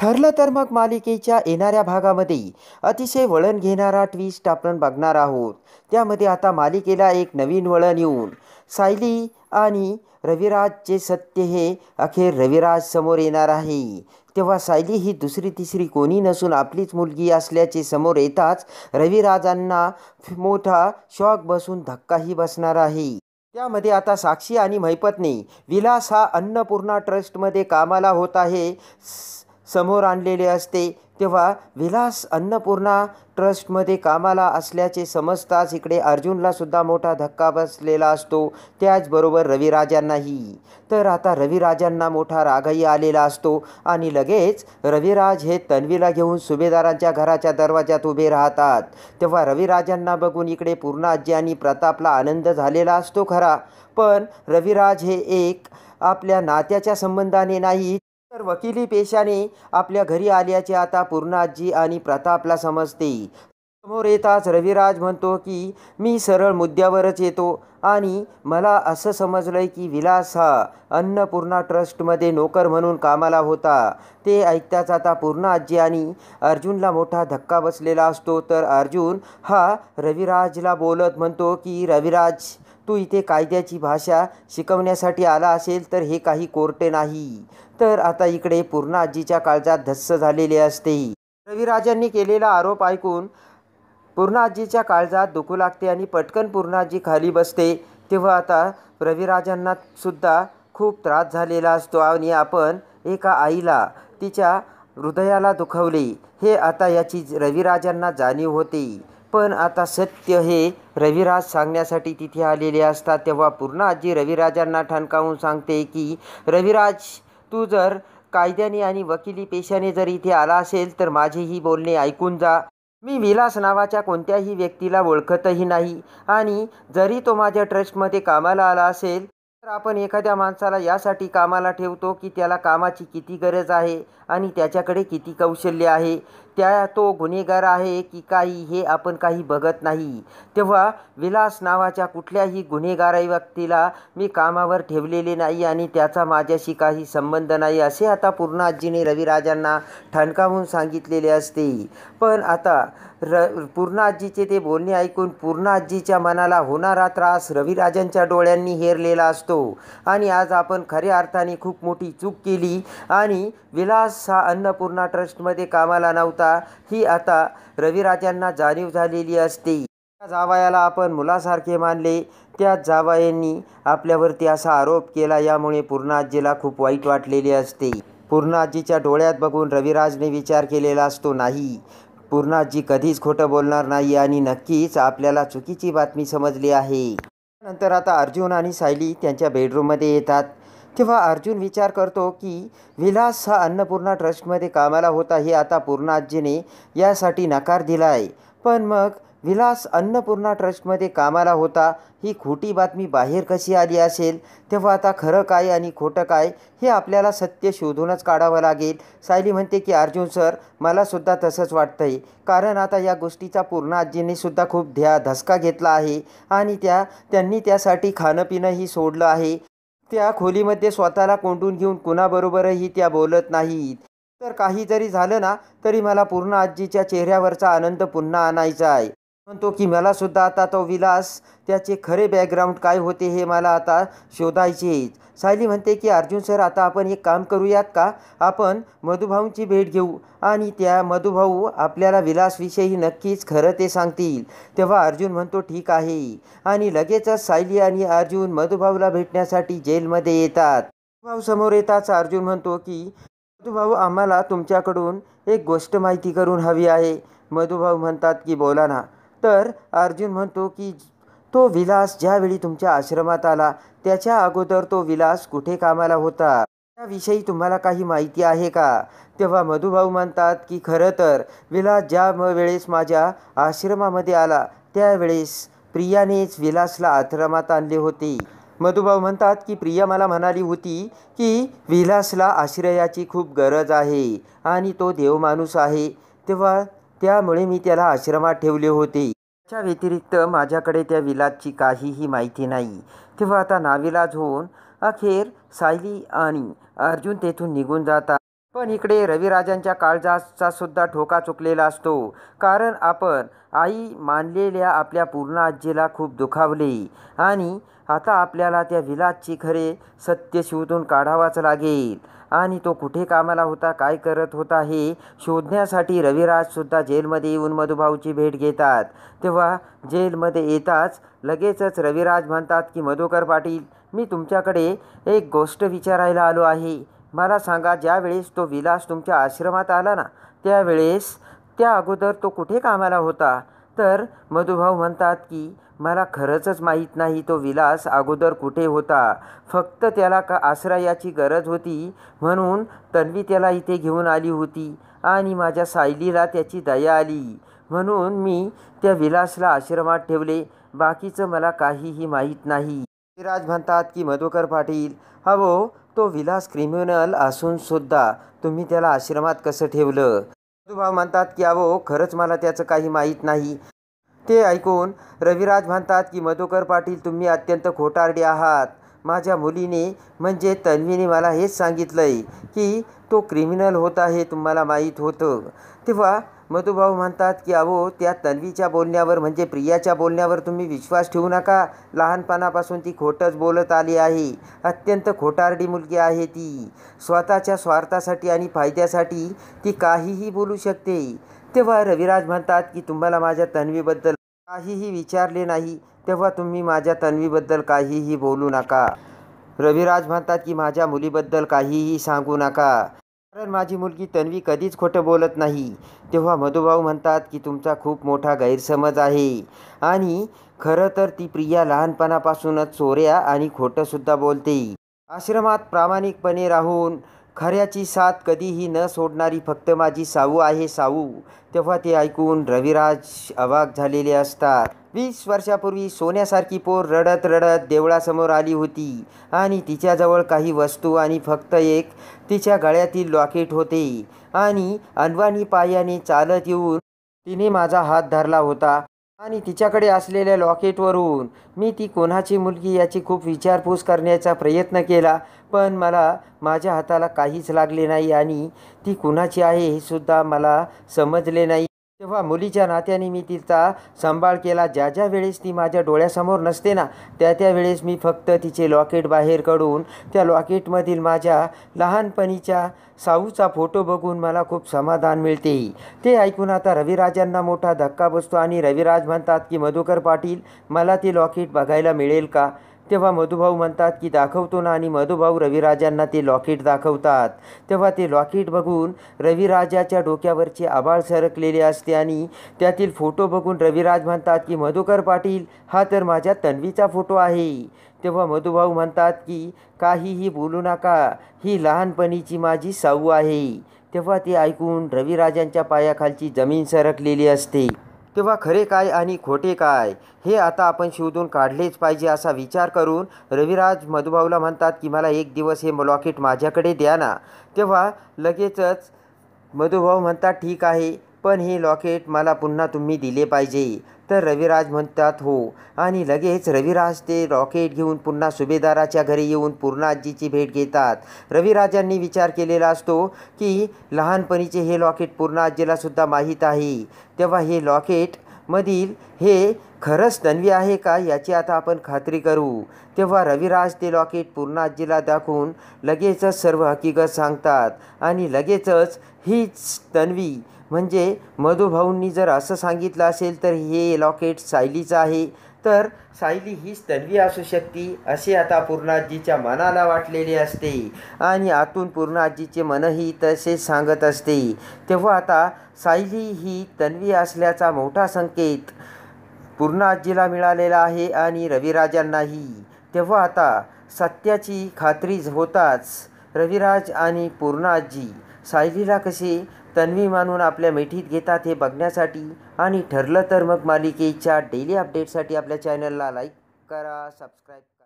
ठरलं तर मग मालिकेच्या येणाऱ्या भागामध्ये अतिशय वळण घेणारा ट्विस्ट आपण बघणार आहोत त्यामध्ये आता मालिकेला एक नवीन वळण येऊन सायली आणि रविराजचे सत्य हे अखेर रविराज समोर येणार आहे तेव्हा सायली ही दुसरी तिसरी कोणी नसून आपलीच मुलगी असल्याचे समोर येताच रविराजांना मोठा शॉक बसून धक्काही बसणार आहे त्यामध्ये आता साक्षी आणि महिपत्नी विलास हा अन्नपूर्णा ट्रस्टमध्ये कामाला होत आहे समोर आणलेले असते तेव्हा विलास अन्नपूर्णा ट्रस्टमध्ये कामाला असल्याचे समजताच इकडे अर्जुनलासुद्धा मोठा धक्का बसलेला असतो त्याचबरोबर रविराजांनाही तर आता रविराजांना मोठा रागही आलेला असतो आणि लगेच रविराज हे तन्वीला घेऊन सुभेदारांच्या घराच्या दरवाजात उभे राहतात तेव्हा रविराजांना बघून इकडे पूर्णाजी आणि प्रतापला आनंद झालेला असतो खरा पण रविराज हे एक आपल्या नात्याच्या संबंधाने नाही तर वकिली पेशाने आपल्या घरी आल्याचे आता पूर्णाजी आणि प्रतापला समजते समोर येताच रविराज म्हणतो की मी सरळ मुद्द्यावरच येतो आणि मला असं समजलं की विलास हा अन्नपूर्णा ट्रस्टमध्ये नोकर म्हणून कामाला होता ते ऐकताच आता पूर्णा आजी आणि अर्जुनला मोठा धक्का बसलेला असतो तर अर्जुन हा रविराजला बोलत म्हणतो की रविराज तू इथे कायद्याची भाषा शिकवण्यासाठी आला असेल तर हे काही कोर्टे नाही तर आता इकडे पूर्ण आजीच्या काळजात धस्स झालेले असते रविराजांनी केलेला आरोप ऐकून पूर्ण आजीच्या काळजात दुखू लागते आणि पटकन पूर्णाजी खाली बसते तेव्हा आता रविराजांना सुद्धा खूप त्रास झालेला असतो आणि आपण एका आईला तिच्या हृदयाला दुखवले हे आता याची रविराजांना जाणीव होते पण आता सत्य हे रविराज सांगण्यासाठी तिथे आलेले असतात तेव्हा पूर्ण आजी रविराजांना ठणकावून सांगते की रविराज तू जर कायद्याने आणि वकिली पेशाने जर इथे आला असेल तर माझेही बोलणे ऐकून जा मी विलास नावाच्या कोणत्याही व्यक्तीला ओळखतही नाही आणि जरी तो माझ्या ट्रस्टमध्ये कामाला आला असेल तर आपण एखाद्या माणसाला यासाठी कामाला ठेवतो की त्याला कामाची किती गरज आहे आणि त्याच्याकडे किती कौशल्य आहे त्या तो गुन्हेगार आहे की काही हे आपण काही बघत नाही तेव्हा विलास नावाच्या कुठल्याही गुन्हेगाराई व्यक्तीला मी कामावर ठेवलेले नाही आणि त्याचा माझ्याशी काही संबंध नाही असे आता पूर्ण आजीने रविराजांना ठणकावून सांगितलेले असते पण आता र पूर्णाजीचे ते बोलणे ऐकून पूर्णाजीच्या मनाला होणारा त्रास रविराजांच्या डोळ्यांनी हेरलेला असतो आणि आज आपण खऱ्या अर्थाने खूप मोठी चूक केली आणि विलास हा अन्नपूर्णा ट्रस्टमध्ये कामाला नव्हता ही आता रविराजांना जाणीव झालेली असते त्या जावायाला आपण मुलासारखे मानले त्या जावायांनी आपल्यावरती असा आरोप केला यामुळे पूर्णाजीला खूप वाईट वाटलेली असते पूर्णाजीच्या डोळ्यात बघून रविराजने विचार केलेला असतो नाही पूर्णाजी कधीच खोटं बोलणार नाही आणि नक्कीच आपल्याला चुकीची बातमी समजली आहे नंतर आता अर्जुन आणि सायली त्यांच्या बेडरूममध्ये येतात तेव्हा अर्जुन विचार करतो की विलास हा अन्नपूर्णा ट्रस्टमध्ये कामाला होता हे आता पूर्णाजीने यासाठी नकार दिला आहे पण मग विलास अन्नपूर्णा ट्रस्टमध्ये कामाला होता ही खोटी बातमी बाहेर कशी आली असेल तेव्हा आता खरं काय आणि खोटं काय हे आपल्याला सत्य शोधूनच काढावं लागेल सायली म्हणते की अर्जुन सर मलासुद्धा तसंच वाटतं आहे कारण आता या गोष्टीचा पूर्ण आजीने सुद्धा खूप ध्या धसका घेतला आहे आणि त्या त्यांनी त्यासाठी खाणं पिणंही सोडलं आहे त्या खोलीमध्ये स्वतःला कोंडून घेऊन कुणाबरोबरही त्या बोलत नाहीत तर काही जरी झालं ना तरी मला पूर्ण आजीच्या चेहऱ्यावरचा आनंद पुन्हा आणायचा आहे म्हणतो की मला सुद्धा आता तो विलास त्याचे खरे बॅकग्राऊंड काय होते हे मला आता शोधायचे सायली म्हणते की अर्जुन सर आता आपण एक काम करूयात का आपण मधुभाऊंची भेट घेऊ आणि त्या मधुभाऊ आपल्याला विलासविषयी नक्कीच खरं ते सांगतील तेव्हा अर्जुन म्हणतो ठीक आहे आणि लगेचच सायली आणि अर्जुन मधुभाऊला भेटण्यासाठी जेलमध्ये येतात मधुभाऊ समोर येताच अर्जुन म्हणतो की मधुभाऊ आम्हाला तुमच्याकडून एक गोष्ट माहिती करून हवी आहे मधुभाऊ म्हणतात की बोला ना तर अर्जुन म्हणतो की तो विलास ज्यावेळी तुमच्या आश्रमात आला त्याच्या अगोदर तो विलास कुठे कामाला होता त्याविषयी तुम्हाला काही माहिती आहे का तेव्हा मधुभाऊ म्हणतात की खरं तर विलास ज्या वेळेस माझ्या आश्रमामध्ये आला त्यावेळेस प्रियानेच विलासला आश्रमात आणले होते मधुभाऊ म्हणतात की प्रिया मला म्हणाली होती की विलासला आश्रयाची खूप गरज आहे आणि तो देवमाणूस आहे तेव्हा त्यामुळे मी त्याला आश्रमात ठेवले होते त्याच्या व्यतिरिक्त माझ्याकडे त्या विलाजची काहीही माहिती नाही तेव्हा आता नाविलाज होऊन अखेर सायली आणि अर्जुन तेथून निघून जातात पण इकडे रविराजांच्या काळजाचा सुद्धा ठोका चुकलेला असतो कारण आपण आई मानलेल्या आपल्या पूर्ण आजीला खूप दुखावले आणि आता आपल्याला त्या विलाजची खरे सत्य शोधून काढावाच लागेल आणि तो कुठे कामाला होता काय करत होता हे शोधण्यासाठी रविराजसुद्धा जेलमध्ये येऊन मधुभाऊची भेट घेतात तेव्हा जेलमध्ये येताच लगेचच रविराज म्हणतात की मधुकर पाटील मी तुमच्याकडे एक गोष्ट विचारायला आलो आहे मला सांगा ज्यावेळेस तो विलास तुमच्या आश्रमात आला ना त्यावेळेस त्या अगोदर तो कुठे कामाला होता तर मधुभाऊ म्हणतात की मला खरंचच माहीत नाही तो विलास अगोदर कुठे होता फक्त त्याला का आश्रयाची गरज होती म्हणून तन्वी त्याला इथे घेऊन आली होती आणि माझ्या सायलीला त्याची दया आली म्हणून मी त्या विलासला आश्रमात ठेवले बाकीचं मला काहीही माहीत नाही रविराज म्हणतात की मधुकर पाटील हवो तो विलास क्रिमिनल असून सुद्धा तुम्ही त्याला आश्रमात कसं ठेवलं मधुभाव म्हणतात की अहो खरंच मला त्याचं काही माहीत नाही ते ऐकून रविराज म्हणतात की मधुकर पाटील तुम्ही अत्यंत खोटारडी आहात माझ्या मुलीने म्हणजे तन्वीने मला हेच सांगितलंय की तो क्रिमिनल होता हे तुम्हाला माहीत होतं तेव्हा मधुभाऊ म्हणतात की अहो त्या तन्वीच्या बोलण्यावर म्हणजे प्रियाच्या बोलण्यावर तुम्ही विश्वास ठेवू नका लहानपणापासून ती खोटंच बोलत आली आहे अत्यंत खोटारडी मुलगी आहे ती स्वतःच्या स्वार्थासाठी आणि फायद्यासाठी ती काहीही बोलू शकते तेव्हा रविराज म्हणतात की तुम्हाला माझ्या तन्वीबद्दल काहीही विचारले नाही तेव्हा तुम्ही माझ्या तन्वीबद्दल काहीही बोलू नका रविराज म्हणतात की माझ्या मुलीबद्दल काहीही सांगू नका कारण माझी मुलगी तन्वी कधीच खोटं बोलत नाही तेव्हा मधुभाऊ म्हणतात की तुमचा खूप मोठा गैरसमज आहे आणि खरं तर ती प्रिया लहानपणापासूनच चोऱ्या आणि खोटंसुद्धा बोलते आश्रमात प्रामाणिकपणे राहून खऱ्याची साथ कधीही न सोडणारी फक्त माझी साऊ आहे साऊ तेव्हा ते ऐकून रविराज अवाक झालेले असतात वीस वर्षापूर्वी सोन्यासारखी पोर रडत रडत देवळासमोर आली होती आणि तिच्याजवळ काही वस्तू आणि फक्त एक तिच्या गळ्यातील लॉकेट होते आणि अनवाणी पायाने चालत येऊन तिने माझा हात धरला होता आणि तिच्याकडे असलेल्या लॉकेटवरून मी ती कोणाची मुलगी याची खूप विचारपूस करण्याचा प्रयत्न केला पण मला माझ्या हाताला काहीच लागले नाही आणि ती कोणाची आहे हे सुद्धा मला समजले नाही तेव्हा मुलीच्या नात्याने मी तिचा सांभाळ केला ज्या ज्या वेळेस ती माझ्या डोळ्यासमोर नसते ना त्या त्या वेळेस मी फक्त तिचे लॉकेट बाहेर काढून त्या लॉकेटमधील माझ्या लहानपणीच्या साऊचा फोटो बघून मला खूप समाधान मिळते ते ऐकून आता रविराजांना मोठा धक्का बसतो आणि रविराज म्हणतात की मधुकर पाटील मला ते लॉकेट बघायला मिळेल का तेव्हा मधुभाऊ म्हणतात की दाखवतो ना आणि मधुभाऊ रविराजांना ते लॉकेट दाखवतात तेव्हा ते लॉकेट बघून रविराजाच्या डोक्यावरचे आबाळ सरकलेले असते आणि त्यातील फोटो बघून रविराज म्हणतात की मधुकर पाटील हा तर माझ्या तन्वीचा फोटो आहे तेव्हा मधुभाऊ म्हणतात की काहीही बोलू नका ही लहानपणीची माझी साऊ आहे तेव्हा ते ऐकून रविराजांच्या पायाखालची जमीन सरकलेली असते तेव्हा खरे काय आणि खोटे काय हे आता आपण शोधून काढलेच पाहिजे असा विचार करून रविराज मधुभाऊला म्हणतात की मला एक दिवस हे लॉकेट माझ्याकडे द्या ना तेव्हा लगेचच मधुभाऊ म्हणतात ठीक आहे पण हे लॉकेट मला पुन्हा तुम्ही दिले पाहिजे तर रविराज म्हणतात हो आणि लगेच रविराज ते रॉकेट घेऊन पुन्हा सुभेदाराच्या घरी येऊन पूर्णाजीची भेट घेतात रविराजांनी विचार केलेला असतो की लहानपणीचे हे लॉकेट पूर्णाजीला सुद्धा माहीत आहे तेव्हा हे लॉकेट मधील हे खरंच तन्वी आहे का याची आता आपण खात्री करू तेव्हा रविराज ते लॉकेट पूर्णाजीला दाखवून लगेचच सर्व हकीकत सांगतात आणि लगेचच हीच तन्वी म्हणजे मधुभाऊंनी जर असं सांगितलं असेल तर हे लॉकेट सायलीचं आहे तर सायली हीच तन्वी असू शकते असे आता पूर्णाजीच्या मनाला वाटलेले असते आणि आतून पूर्णाजीचे मनही तसेच सांगत असते तेव्हा आता सायली ही तन्वी असल्याचा मोठा संकेत पूर्णाजीला मिळालेला आहे आणि रविराजांनाही तेव्हा आता सत्याची खात्री होताच रविराज आणि पूर्णाजी सायलीला कसे तन्वी मानून आपल्या मिठीत घेतात हे बघण्यासाठी आणि ठरलं तर मग मालिकेच्या डेली अपडेटसाठी आपल्या चॅनलला लाईक करा सबस्क्राईब